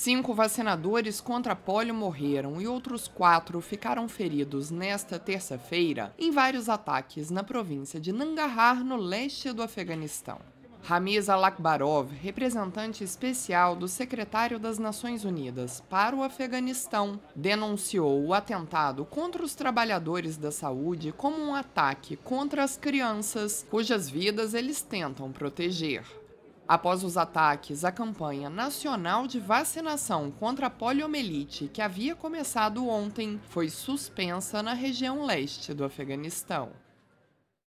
Cinco vacinadores contra pólio morreram e outros quatro ficaram feridos nesta terça-feira em vários ataques na província de Nangarhar, no leste do Afeganistão. Ramiz Alakbarov, representante especial do secretário das Nações Unidas para o Afeganistão, denunciou o atentado contra os trabalhadores da saúde como um ataque contra as crianças cujas vidas eles tentam proteger. Após os ataques a campanha nacional de vacinação contra a poliomielite, que havia começado ontem, foi suspensa na região leste do Afeganistão.